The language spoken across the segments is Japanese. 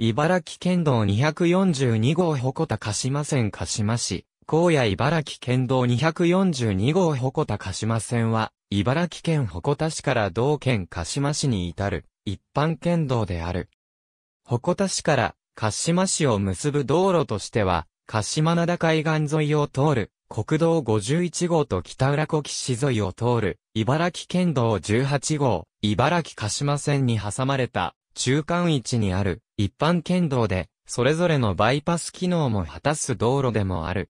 茨城県道242号鉾田鹿島線鹿島市、荒野茨城県道242号鉾田鹿島線は、茨城県鉾田市から同県鹿島市に至る、一般県道である。鉾田市から鹿島市を結ぶ道路としては、鹿島灘海岸沿いを通る、国道51号と北浦古岸沿いを通る、茨城県道18号、茨城鹿島線に挟まれた、中間位置にある、一般県道で、それぞれのバイパス機能も果たす道路でもある。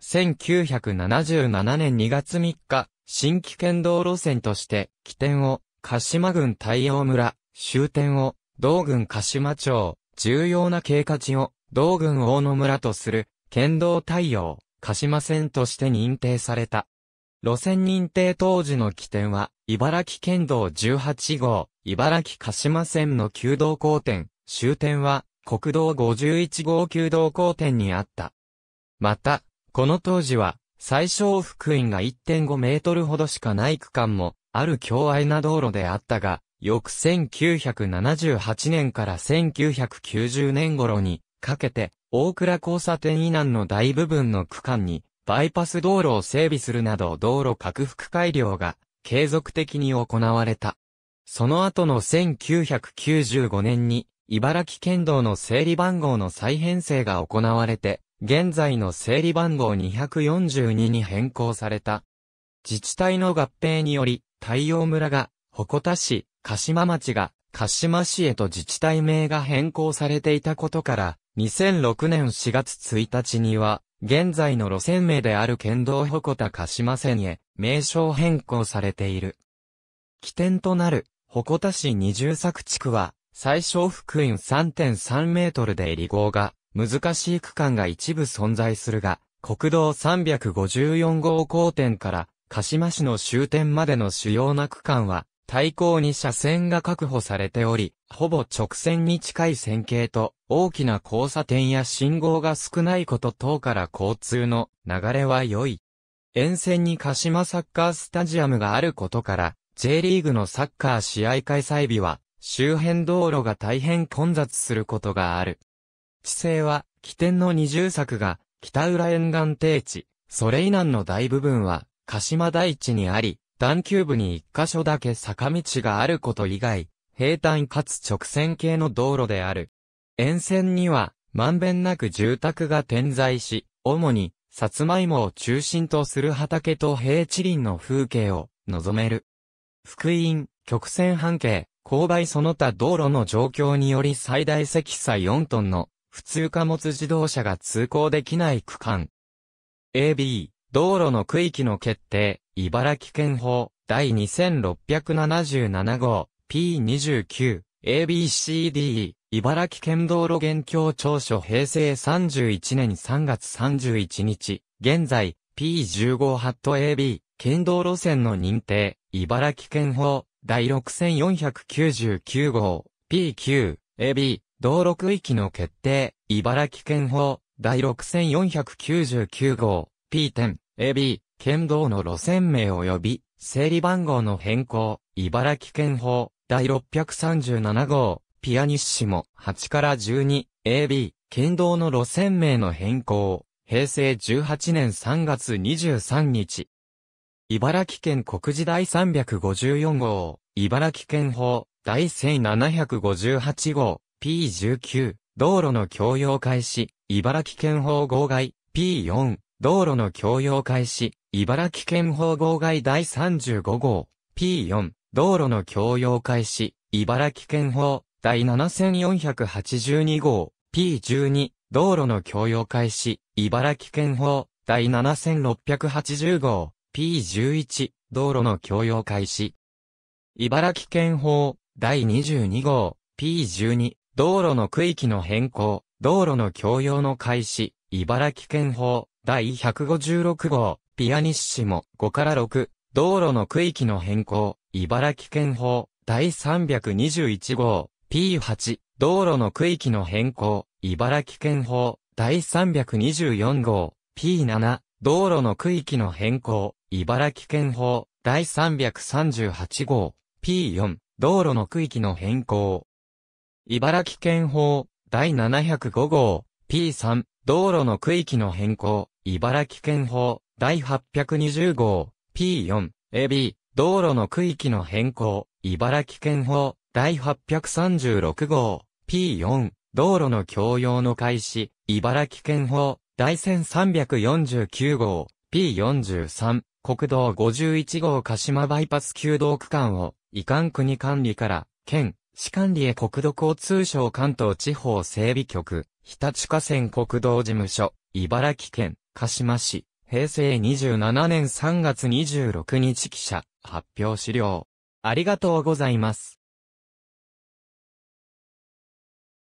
1977年2月3日、新規県道路線として、起点を、鹿島郡太陽村、終点を、道郡鹿島町、重要な経過地を、道郡大野村とする、県道太陽、鹿島線として認定された。路線認定当時の起点は、茨城県道18号、茨城鹿島線の旧道交点、終点は国道51号旧道交点にあった。また、この当時は最小福音が1.5メートルほどしかない区間もある強愛な道路であったが、翌1978年から1990年頃にかけて大倉交差点以南の大部分の区間にバイパス道路を整備するなど道路拡幅改良が継続的に行われた。その後の1995年に茨城県道の整理番号の再編成が行われて、現在の整理番号242に変更された。自治体の合併により、太陽村が、鉾田市、鹿島町が、鹿島市へと自治体名が変更されていたことから、2006年4月1日には、現在の路線名である県道鉾田鹿島線へ、名称変更されている。起点となる、鉾田市二重作地区は、最小福音3.3メートルで離合が難しい区間が一部存在するが、国道354号交点から鹿島市の終点までの主要な区間は、対向に車線が確保されており、ほぼ直線に近い線形と、大きな交差点や信号が少ないこと等から交通の流れは良い。沿線に鹿島サッカースタジアムがあることから、J リーグのサッカー試合開催日は、周辺道路が大変混雑することがある。地勢は、起点の二重作が、北浦沿岸低地、それ以南の大部分は、鹿島台地にあり、段丘部に一箇所だけ坂道があること以外、平坦かつ直線系の道路である。沿線には、まんべんなく住宅が点在し、主に、さつまいもを中心とする畑と平地林の風景を、望める。福音、曲線半径、勾配その他道路の状況により最大積載4トンの普通貨物自動車が通行できない区間。AB、道路の区域の決定、茨城県法、第2677号、P29、ABCD、茨城県道路現況調書平成31年3月31日、現在、P15 ハット AB、県道路線の認定、茨城県法、第6499号、PQ、AB、道路区域の決定、茨城県法、第6499号、P 点、AB、県道の路線名及び、整理番号の変更、茨城県法、第637号、ピアニッシモ、8から12、AB、県道の路線名の変更、平成18年3月23日、茨城県国事第354号、茨城県法、第1758号、P19、道路の供用開始、茨城県法号外、P4、道路の供用開始、茨城県法号外第35号、P4、道路の供用開始、茨城県法、第7482号、P12、道路の供用開始、茨城県法、第7680号、P11 道路の供用開始。茨城県法第22号 P12 道路の区域の変更、道路の供用の開始、茨城県法第156号ピアニッシモ5から6道路の区域の変更、茨城県法第321号 P8 道路の区域の変更、茨城県法第324号 P7 道路の区域の変更、茨城県法第338号 P4 道路の区域の変更。茨城県法第705号 P3 道路の区域の変更。茨城県法第820号 P4 AB 道路の区域の変更。茨城県法第836号 P4 道路の共用の開始。茨城県法第1349号 P43 国道51号鹿島バイパス旧道区間を、移管国管理から、県、市管理へ国土交通省関東地方整備局、日立河川国道事務所、茨城県、鹿島市、平成27年3月26日記者、発表資料。ありがとうございます。